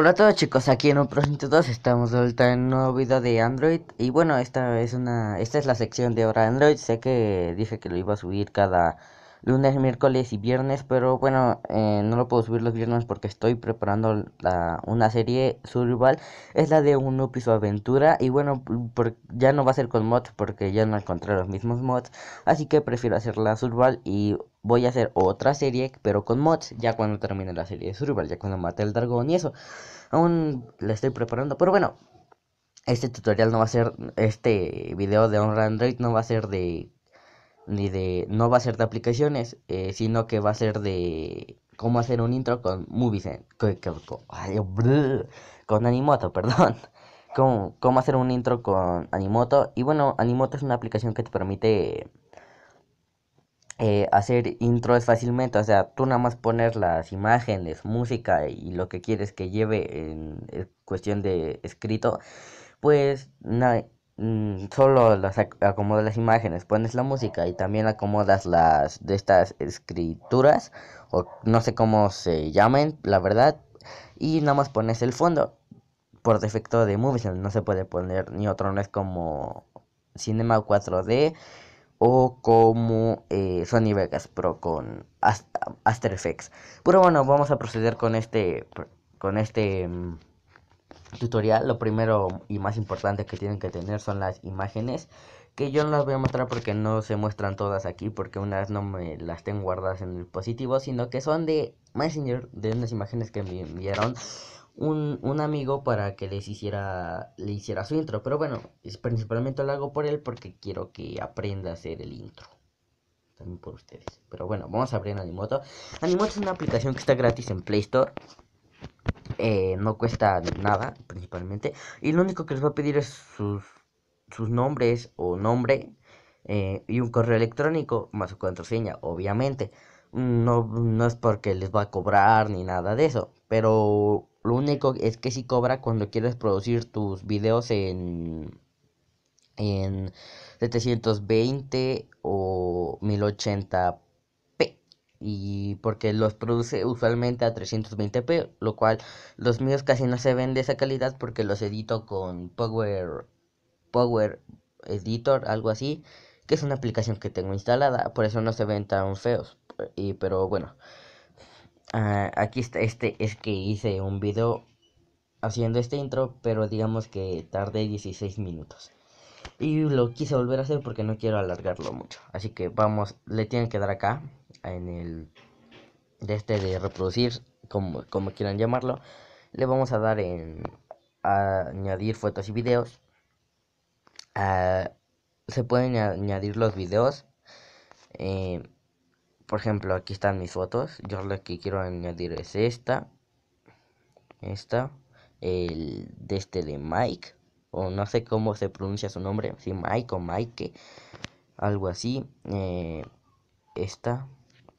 Hola a todos chicos, aquí en un 2 estamos de vuelta en un nuevo video de Android Y bueno, esta es una esta es la sección de ahora Android Sé que dije que lo iba a subir cada lunes, miércoles y viernes Pero bueno, eh, no lo puedo subir los viernes porque estoy preparando la, una serie survival Es la de un upi su aventura Y bueno, ya no va a ser con mods porque ya no encontré los mismos mods Así que prefiero hacer la survival y voy a hacer otra serie, pero con mods, ya cuando termine la serie de Survival, ya cuando mate el dragón y eso. Aún la estoy preparando, pero bueno, este tutorial no va a ser, este video de Run Android no va a ser de, ni de, no va a ser de aplicaciones, eh, sino que va a ser de cómo hacer un intro con Movies, con, con Animoto, perdón. Cómo, cómo hacer un intro con Animoto. Y bueno, Animoto es una aplicación que te permite eh, hacer intros fácilmente. O sea, tú nada más poner las imágenes, música y lo que quieres que lleve en, cuestión de escrito. Pues Nada, mm, solo las acomodas las imágenes, pones la música y también acomodas las de estas escrituras. O no sé cómo se llamen, la verdad. Y nada más pones el fondo. Por defecto de Movies no se puede poner ni otro, no es como Cinema 4D o como eh, Sony Vegas Pro con After Effects. Pero bueno, vamos a proceder con este, con este mm, tutorial. Lo primero y más importante que tienen que tener son las imágenes. Que yo no las voy a mostrar porque no se muestran todas aquí. Porque unas no me las tengo guardadas en el positivo. Sino que son de Messenger. De unas imágenes que me enviaron un, un, amigo para que les hiciera, le hiciera su intro. Pero bueno, es, principalmente lo hago por él porque quiero que aprenda a hacer el intro. También por ustedes. Pero bueno, vamos a abrir Animoto. Animoto es una aplicación que está gratis en Play Store. Eh, no cuesta nada, principalmente. Y lo único que les va a pedir es sus, sus nombres o nombre eh, y un correo electrónico más su contraseña, obviamente. No, no es porque les va a cobrar ni nada de eso. Pero lo único es que sí cobra cuando quieres producir tus videos en, en 720 o 1080p. Y porque los produce usualmente a 320p, lo cual los míos casi no se ven de esa calidad porque los edito con Power, Power Editor, algo así, que es una aplicación que tengo instalada, por eso no se ven tan feos. Y, pero bueno. Ah, aquí está, este es que hice un video haciendo este intro, pero digamos que tardé 16 minutos. Y lo quise volver a hacer porque no quiero alargarlo mucho. Así que vamos, le tienen que dar acá, en el de este de reproducir, como, quieran llamarlo. Le vamos a dar en añadir fotos y videos. Ah, se pueden añadir los videos. Eh, por ejemplo, aquí están mis fotos. Yo lo que quiero añadir es esta. Esta. El de este de Mike. O no sé cómo se pronuncia su nombre. Si sí, Mike o Mike. Algo así. Eh, esta.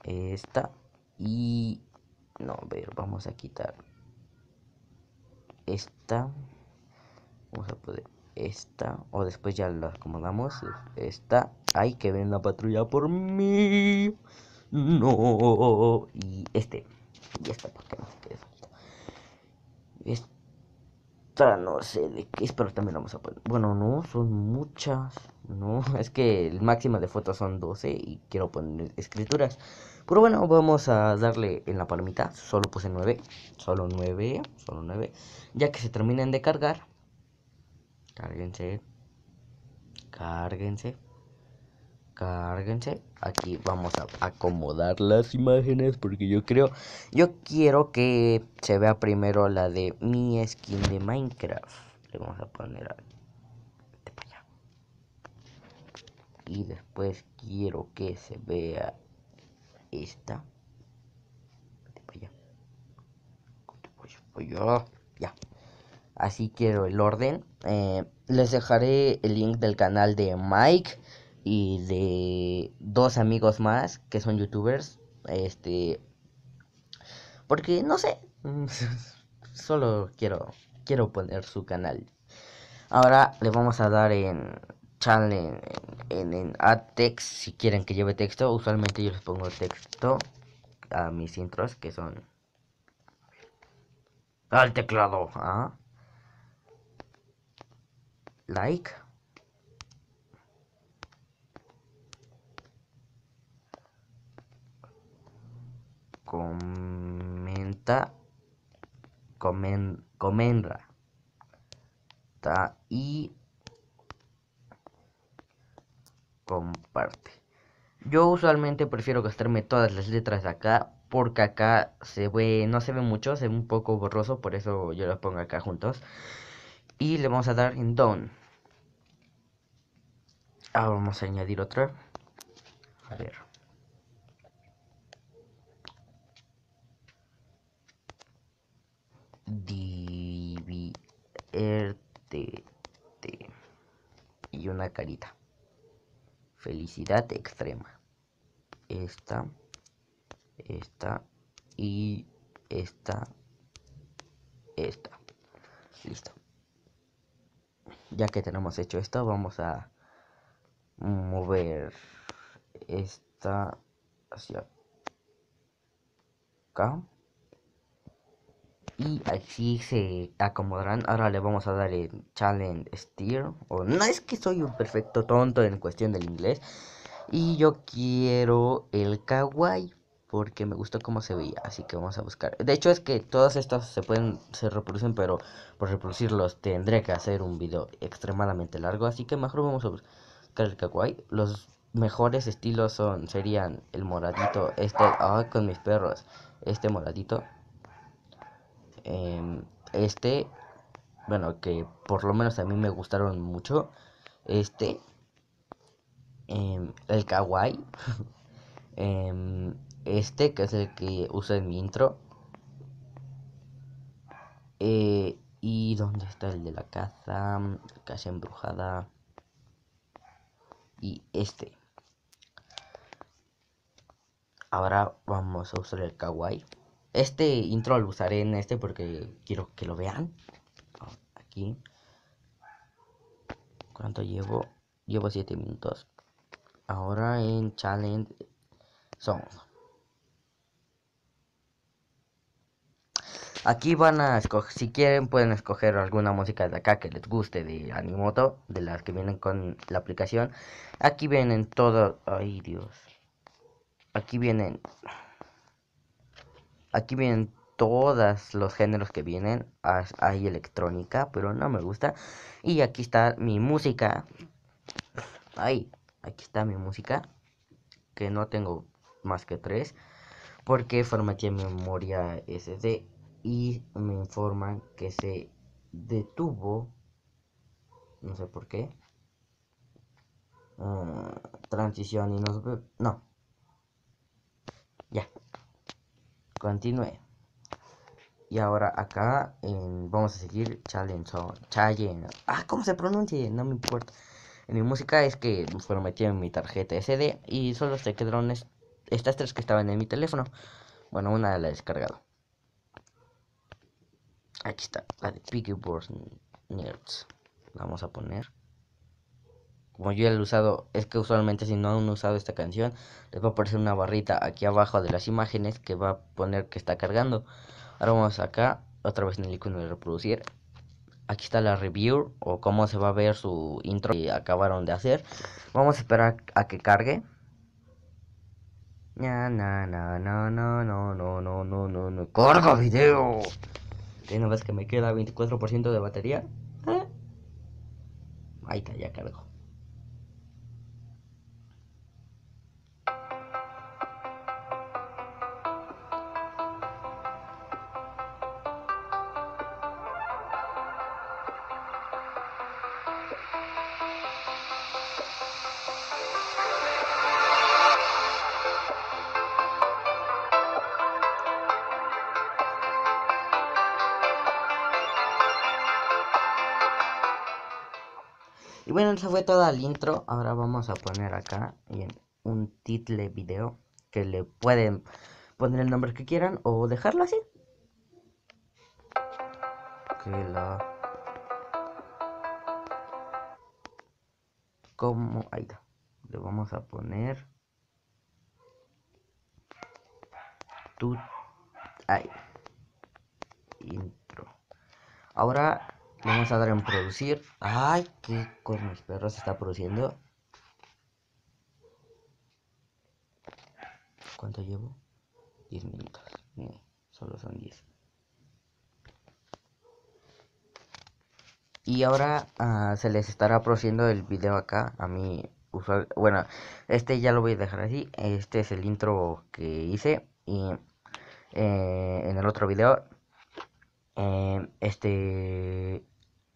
Esta. Y... No, a ver, vamos a quitar. Esta. Vamos a poder... Esta. O después ya lo acomodamos. Esta. hay que ver la patrulla por mí. No. Y este. Y esta porque no sé qué es. Esta no sé de qué es, pero también vamos a poner. Bueno, no, son muchas. No, es que el máximo de fotos son 12 y quiero poner escrituras. Pero bueno, vamos a darle en la palomita. Solo puse 9. Solo 9. Solo 9. Ya que se terminen de cargar. Cárguense. Cárguense cárguense. Aquí vamos a acomodar las imágenes porque yo creo, yo quiero que se vea primero la de mi skin de Minecraft. Le vamos a poner Y después quiero que se vea esta. para allá. Ya. Así quiero el orden. Eh, les dejaré el link del canal de Mike y de dos amigos más que son youtubers. Este. Porque no sé. Solo quiero. Quiero poner su canal. Ahora le vamos a dar en channel en, en, text si quieren que lleve texto. Usualmente yo les pongo texto a mis intros que son. Al teclado. ¿ah? Like. comenta comen, Comenra ta, y comparte. Yo usualmente prefiero gastarme todas las letras acá porque acá se ve, no se ve mucho, se ve un poco borroso, por eso yo las pongo acá juntos. Y le vamos a dar en don. Ahora vamos a añadir otra. A ver. diviértete y una carita. Felicidad extrema. Esta, esta y esta, esta. Listo. Ya que tenemos hecho esto, vamos a mover esta hacia acá. Y así se acomodarán. Ahora le vamos a dar el challenge steer. O no es que soy un perfecto tonto en cuestión del inglés. Y yo quiero el kawaii. Porque me gusta cómo se veía. Así que vamos a buscar. De hecho es que todas estas se pueden. se reproducen. Pero por reproducirlos tendré que hacer un video extremadamente largo. Así que mejor vamos a buscar el kawaii. Los mejores estilos son. serían el moradito. Este. Ah, con mis perros. Este moradito. Em, este, bueno, que por lo menos a mí me gustaron mucho, este, em, el kawaii, em, este que es el que uso en mi intro, eh, y dónde está el de la caza casa embrujada, y este. Ahora vamos a usar el kawaii. Este intro lo usaré en este porque quiero que lo vean. Aquí. ¿Cuánto llevo? Llevo 7 minutos. Ahora en Challenge Song. Aquí van a escoger, si quieren pueden escoger alguna música de acá que les guste de Animoto, de las que vienen con la aplicación. Aquí vienen todos... ay Dios. Aquí vienen Aquí vienen todos los géneros que vienen. Hay electrónica, pero no me gusta. Y aquí está mi música. Ay, aquí está mi música. Que no tengo más que tres. Porque formateé memoria SD. Y me informan que se detuvo. No sé por qué. Ah, transición y nos... No. Ya. Continúe. Y ahora acá en, vamos a seguir Challenge Challenge. Ah, ¿cómo se pronuncia? No me importa. En mi música es que fueron metidos en mi tarjeta SD y solo se que drones estas tres que estaban en mi teléfono. Bueno, una la he descargado. Aquí está, la de Piggy Nerds. vamos a poner como yo ya lo he usado, es que usualmente si no han usado esta canción, les va a aparecer una barrita aquí abajo de las imágenes que va a poner que está cargando. Ahora vamos acá, otra vez en el icono de reproducir. Aquí está la review o cómo se va a ver su intro que acabaron de hacer. Vamos a esperar a que cargue. Na na no no no no no no no no carga video. Una vez que me queda 24% de batería. Ah. Ahí está, ya cargo. Y bueno, eso fue toda el intro. Ahora vamos a poner acá bien, un title video que le pueden poner el nombre que quieran o dejarlo así. Que la... Como... Ahí está. Le vamos a poner... Tu... Ahí. Intro. Ahora Vamos a dar en producir. Ay, qué con mis perros se está produciendo. ¿Cuánto llevo? 10 minutos. solo son 10. Y ahora ah, se les estará produciendo el video acá a mi usuario. Bueno, este ya lo voy a dejar así. Este es el intro que hice. Y eh, en el otro video este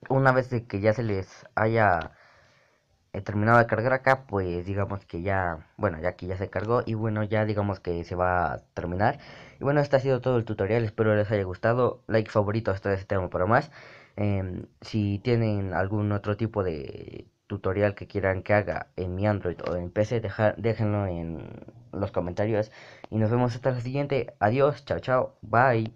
una vez de que ya se les haya eh, terminado de cargar acá pues digamos que ya bueno ya aquí ya se cargó y bueno ya digamos que se va a terminar y bueno este ha sido todo el tutorial espero les haya gustado like favorito hasta este tema para más em, si tienen algún otro tipo de tutorial que quieran que haga en mi Android o en PC déjenlo en los comentarios y nos vemos hasta la siguiente adiós chao chao bye